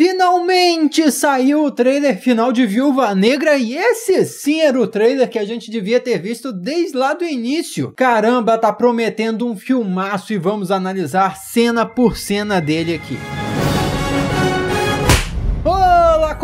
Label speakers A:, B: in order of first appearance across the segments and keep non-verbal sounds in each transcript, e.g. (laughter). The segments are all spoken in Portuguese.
A: Finalmente saiu o trailer final de Viúva Negra e esse sim era o trailer que a gente devia ter visto desde lá do início. Caramba, tá prometendo um filmaço e vamos analisar cena por cena dele aqui.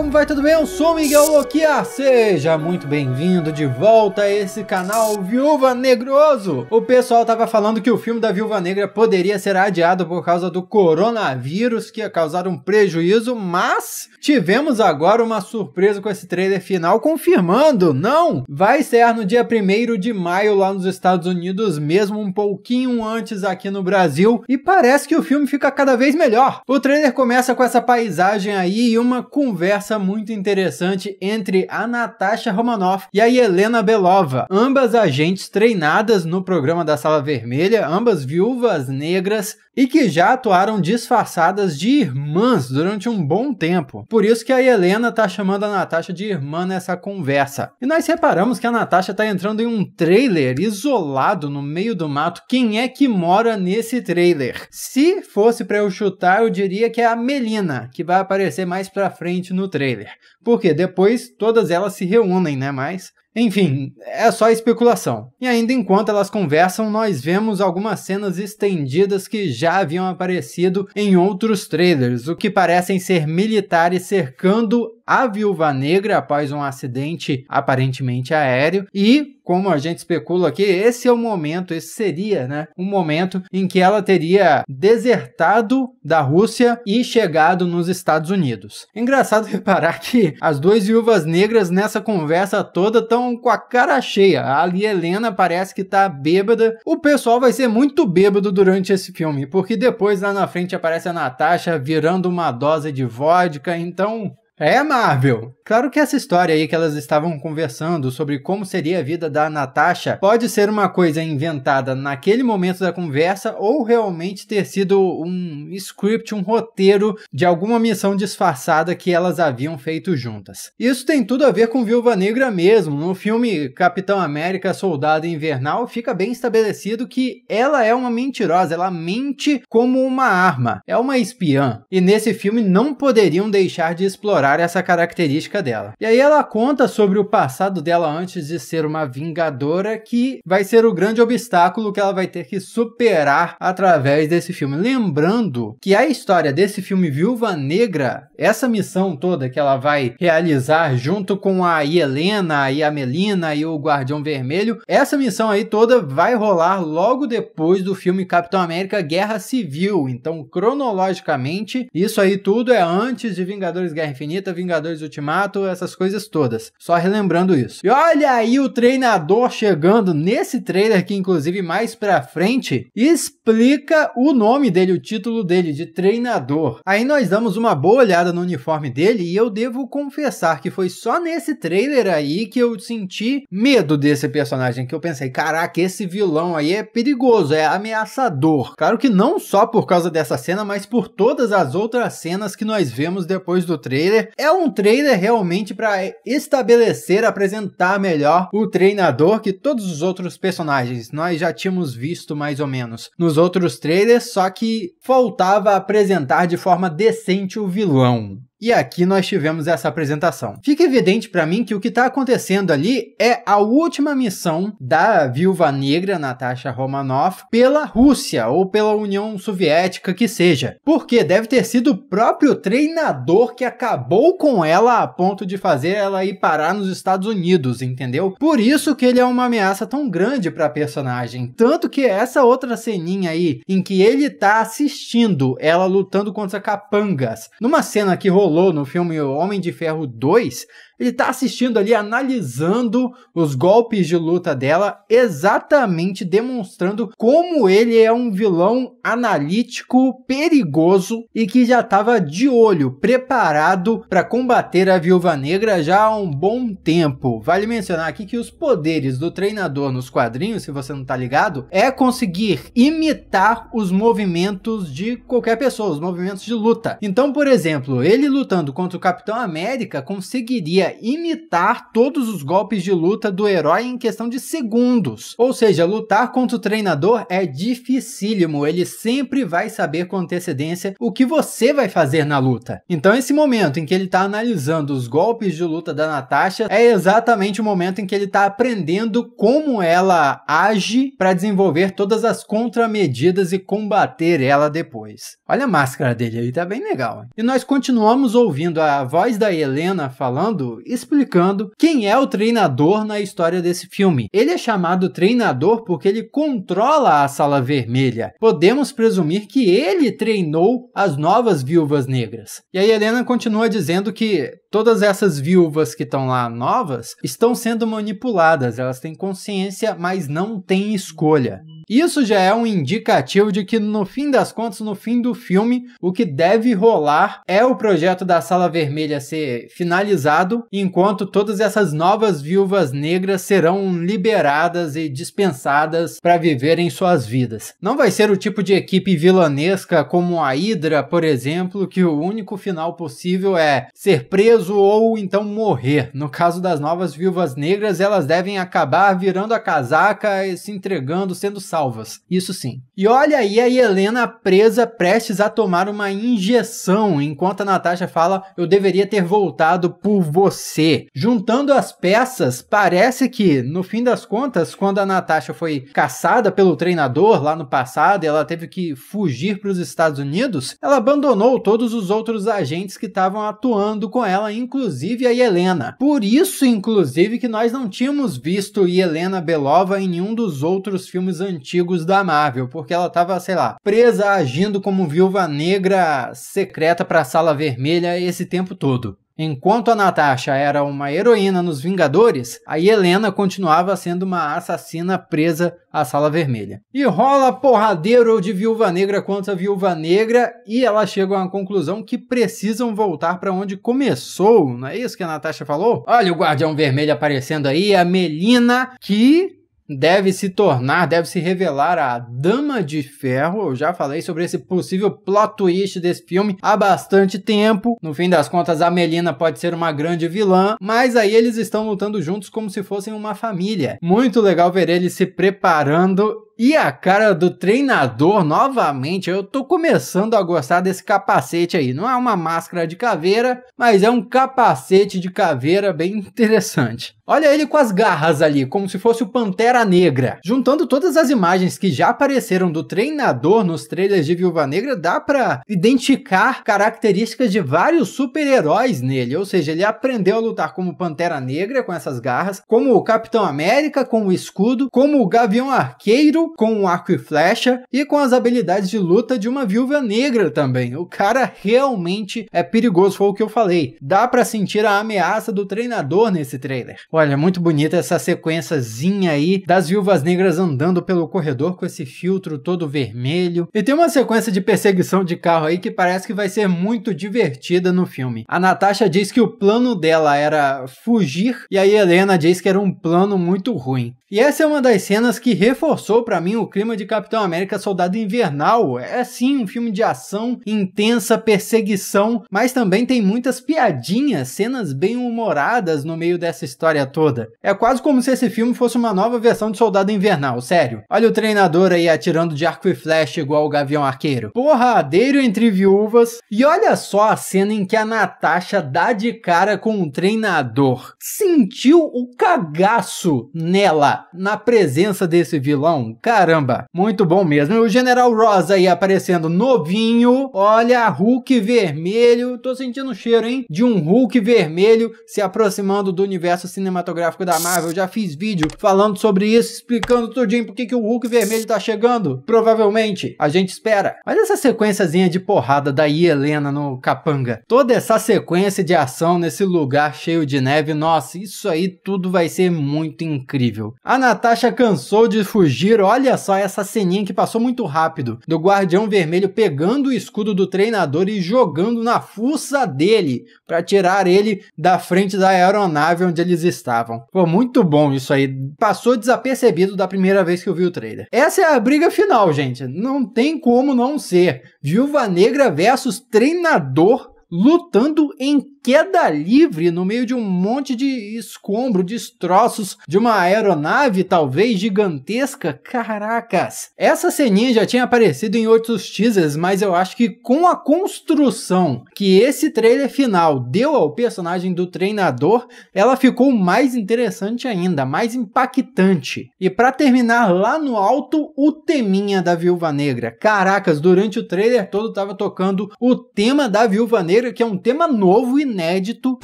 A: como vai? Tudo bem? Eu sou Miguel Loquia. Seja muito bem-vindo de volta a esse canal Viúva Negroso. O pessoal tava falando que o filme da Viúva Negra poderia ser adiado por causa do coronavírus, que ia causar um prejuízo, mas tivemos agora uma surpresa com esse trailer final confirmando. Não! Vai ser no dia 1 de maio lá nos Estados Unidos, mesmo um pouquinho antes aqui no Brasil, e parece que o filme fica cada vez melhor. O trailer começa com essa paisagem aí e uma conversa muito interessante entre a Natasha Romanoff e a Helena Belova, ambas agentes treinadas no programa da Sala Vermelha, ambas viúvas negras e que já atuaram disfarçadas de irmãs durante um bom tempo. Por isso que a Helena tá chamando a Natasha de irmã nessa conversa. E nós reparamos que a Natasha tá entrando em um trailer isolado no meio do mato. Quem é que mora nesse trailer? Se fosse para eu chutar, eu diria que é a Melina, que vai aparecer mais pra frente no trailer trailer. Porque depois todas elas se reúnem, né? Mas, enfim, é só especulação. E ainda enquanto elas conversam, nós vemos algumas cenas estendidas que já haviam aparecido em outros trailers, o que parecem ser militares cercando a Viúva Negra após um acidente aparentemente aéreo e como a gente especula aqui, esse é o momento, esse seria, né, um momento em que ela teria desertado da Rússia e chegado nos Estados Unidos. Engraçado (laughs) reparar que as duas viúvas negras nessa conversa toda estão com a cara cheia. Ali Helena parece que tá bêbada. O pessoal vai ser muito bêbado durante esse filme, porque depois lá na frente aparece a Natasha virando uma dose de vodka, então é, Marvel! Claro que essa história aí que elas estavam conversando sobre como seria a vida da Natasha pode ser uma coisa inventada naquele momento da conversa ou realmente ter sido um script, um roteiro de alguma missão disfarçada que elas haviam feito juntas. Isso tem tudo a ver com Viúva Negra mesmo. No filme Capitão América Soldado Invernal fica bem estabelecido que ela é uma mentirosa, ela mente como uma arma, é uma espiã. E nesse filme não poderiam deixar de explorar explorar essa característica dela. E aí ela conta sobre o passado dela antes de ser uma vingadora que vai ser o grande obstáculo que ela vai ter que superar através desse filme. Lembrando que a história desse filme Viúva Negra, essa missão toda que ela vai realizar junto com a Helena e a Melina e o Guardião Vermelho, essa missão aí toda vai rolar logo depois do filme Capitão América Guerra Civil. Então, cronologicamente, isso aí tudo é antes de Vingadores Guerra Infinita Infinita, Vingadores Ultimato, essas coisas todas. Só relembrando isso. E olha aí o treinador chegando nesse trailer que, inclusive, mais pra frente, explica o nome dele, o título dele, de treinador. Aí nós damos uma boa olhada no uniforme dele e eu devo confessar que foi só nesse trailer aí que eu senti medo desse personagem, que eu pensei, caraca, esse vilão aí é perigoso, é ameaçador. Claro que não só por causa dessa cena, mas por todas as outras cenas que nós vemos depois do trailer é um trailer realmente para estabelecer, apresentar melhor o treinador que todos os outros personagens. Nós já tínhamos visto mais ou menos nos outros trailers, só que faltava apresentar de forma decente o vilão. E aqui nós tivemos essa apresentação. Fica evidente para mim que o que está acontecendo ali é a última missão da viúva negra Natasha Romanoff pela Rússia ou pela União Soviética que seja. Porque deve ter sido o próprio treinador que acabou com ela a ponto de fazer ela ir parar nos Estados Unidos, entendeu? Por isso que ele é uma ameaça tão grande para a personagem. Tanto que essa outra ceninha aí em que ele tá assistindo ela lutando contra capangas, numa cena que rolou rolou no filme Homem de Ferro 2 ele está assistindo ali, analisando os golpes de luta dela, exatamente demonstrando como ele é um vilão analítico, perigoso e que já estava de olho, preparado para combater a Viúva Negra já há um bom tempo. Vale mencionar aqui que os poderes do treinador nos quadrinhos, se você não está ligado, é conseguir imitar os movimentos de qualquer pessoa, os movimentos de luta. Então, por exemplo, ele lutando contra o Capitão América conseguiria imitar todos os golpes de luta do herói em questão de segundos. Ou seja, lutar contra o treinador é dificílimo, ele sempre vai saber com antecedência o que você vai fazer na luta. Então esse momento em que ele está analisando os golpes de luta da Natasha é exatamente o momento em que ele está aprendendo como ela age para desenvolver todas as contramedidas e combater ela depois. Olha a máscara dele aí, tá bem legal. Hein? E nós continuamos ouvindo a voz da Helena falando explicando quem é o treinador na história desse filme. Ele é chamado treinador porque ele controla a Sala Vermelha. Podemos presumir que ele treinou as novas viúvas negras. E aí Helena continua dizendo que todas essas viúvas que estão lá novas estão sendo manipuladas, elas têm consciência, mas não têm escolha. Isso já é um indicativo de que, no fim das contas, no fim do filme, o que deve rolar é o projeto da Sala Vermelha ser finalizado, enquanto todas essas novas viúvas negras serão liberadas e dispensadas para viverem suas vidas. Não vai ser o tipo de equipe vilanesca como a Hydra, por exemplo, que o único final possível é ser preso preso ou então morrer. No caso das novas viúvas negras, elas devem acabar virando a casaca e se entregando, sendo salvas. Isso sim. E olha aí a Helena presa, prestes a tomar uma injeção, enquanto a Natasha fala: Eu deveria ter voltado por você. Juntando as peças, parece que, no fim das contas, quando a Natasha foi caçada pelo treinador lá no passado e ela teve que fugir para os Estados Unidos, ela abandonou todos os outros agentes que estavam atuando com ela inclusive a Helena. Por isso, inclusive, que nós não tínhamos visto Helena Belova em nenhum dos outros filmes antigos da Marvel, porque ela estava, sei lá, presa agindo como viúva negra secreta para a sala vermelha esse tempo todo. Enquanto a Natasha era uma heroína nos Vingadores, a Helena continuava sendo uma assassina presa à Sala Vermelha. E rola porradeiro de Viúva Negra contra Viúva Negra e elas chegam à conclusão que precisam voltar para onde começou, não é isso que a Natasha falou? Olha o Guardião Vermelho aparecendo aí, a Melina, que deve se tornar, deve se revelar a Dama de Ferro. Eu já falei sobre esse possível plot twist desse filme há bastante tempo. No fim das contas, a Melina pode ser uma grande vilã, mas aí eles estão lutando juntos como se fossem uma família. Muito legal ver eles se preparando e a cara do treinador novamente, eu tô começando a gostar desse capacete aí. Não é uma máscara de caveira, mas é um capacete de caveira bem interessante. Olha ele com as garras ali, como se fosse o Pantera Negra. Juntando todas as imagens que já apareceram do treinador nos trailers de Viúva Negra, dá para identificar características de vários super-heróis nele. Ou seja, ele aprendeu a lutar como Pantera Negra com essas garras, como o Capitão América com o escudo, como o Gavião Arqueiro com um arco e flecha e com as habilidades de luta de uma viúva negra também. O cara realmente é perigoso, foi o que eu falei. Dá para sentir a ameaça do treinador nesse trailer. Olha, muito bonita essa sequenciazinha aí das viúvas negras andando pelo corredor com esse filtro todo vermelho. E tem uma sequência de perseguição de carro aí que parece que vai ser muito divertida no filme. A Natasha diz que o plano dela era fugir e a Helena diz que era um plano muito ruim. E essa é uma das cenas que reforçou para para mim, o clima de Capitão América Soldado Invernal. É sim um filme de ação, intensa perseguição, mas também tem muitas piadinhas, cenas bem humoradas no meio dessa história toda. É quase como se esse filme fosse uma nova versão de Soldado Invernal, sério. Olha o treinador aí atirando de arco e flecha igual o Gavião Arqueiro. Porradeiro entre viúvas. E olha só a cena em que a Natasha dá de cara com o um treinador. Sentiu o cagaço nela na presença desse vilão. Caramba, muito bom mesmo. E o General Ross aí aparecendo novinho. Olha, Hulk vermelho. Tô sentindo o cheiro, hein? De um Hulk vermelho se aproximando do universo cinematográfico da Marvel. já fiz vídeo falando sobre isso, explicando tudinho por que o Hulk vermelho tá chegando. Provavelmente, a gente espera. Mas essa sequenciazinha de porrada da Helena no Capanga. Toda essa sequência de ação nesse lugar cheio de neve. Nossa, isso aí tudo vai ser muito incrível. A Natasha cansou de fugir. Olha Olha só essa ceninha que passou muito rápido, do Guardião Vermelho pegando o escudo do treinador e jogando na fuça dele, para tirar ele da frente da aeronave onde eles estavam. Foi muito bom isso aí, passou desapercebido da primeira vez que eu vi o trailer. Essa é a briga final, gente, não tem como não ser. Viúva Negra versus Treinador lutando em queda livre no meio de um monte de escombro, destroços de uma aeronave talvez gigantesca. Caracas! Essa ceninha já tinha aparecido em outros teasers, mas eu acho que com a construção que esse trailer final deu ao personagem do treinador, ela ficou mais interessante ainda, mais impactante. E para terminar lá no alto, o teminha da Viúva Negra. Caracas, durante o trailer todo tava tocando o tema da Viúva Negra, que é um tema novo e inédito.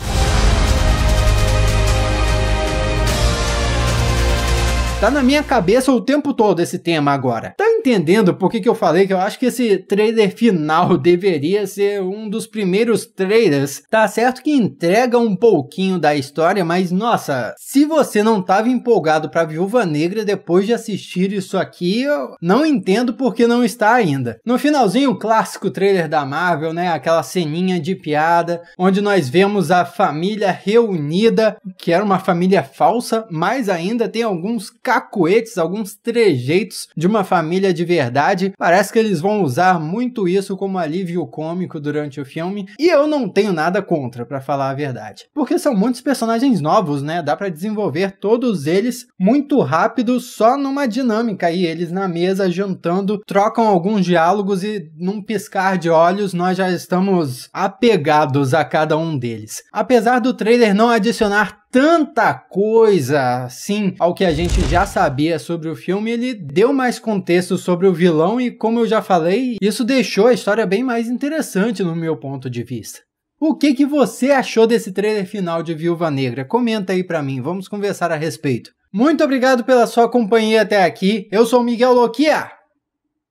A: Tá na minha cabeça o tempo todo esse tema agora. Tá entendendo por que, que eu falei que eu acho que esse trailer final (laughs) deveria ser um dos primeiros trailers. Tá certo que entrega um pouquinho da história, mas nossa, se você não tava empolgado pra Viúva Negra depois de assistir isso aqui, eu não entendo por que não está ainda. No finalzinho, o clássico trailer da Marvel, né? Aquela ceninha de piada, onde nós vemos a família reunida, que era uma família falsa, mas ainda tem alguns cacoetes, alguns trejeitos de uma família de verdade. Parece que eles vão usar muito isso como alívio cômico durante o filme, e eu não tenho nada contra, para falar a verdade. Porque são muitos personagens novos, né? Dá para desenvolver todos eles muito rápido, só numa dinâmica aí, eles na mesa jantando, trocam alguns diálogos e num piscar de olhos nós já estamos apegados a cada um deles. Apesar do trailer não adicionar tanta coisa assim ao que a gente já sabia sobre o filme, ele deu mais contexto sobre o vilão e, como eu já falei, isso deixou a história bem mais interessante no meu ponto de vista. O que, que você achou desse trailer final de Viúva Negra? Comenta aí para mim, vamos conversar a respeito. Muito obrigado pela sua companhia até aqui. Eu sou o Miguel Loquia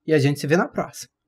A: e a gente se vê na próxima.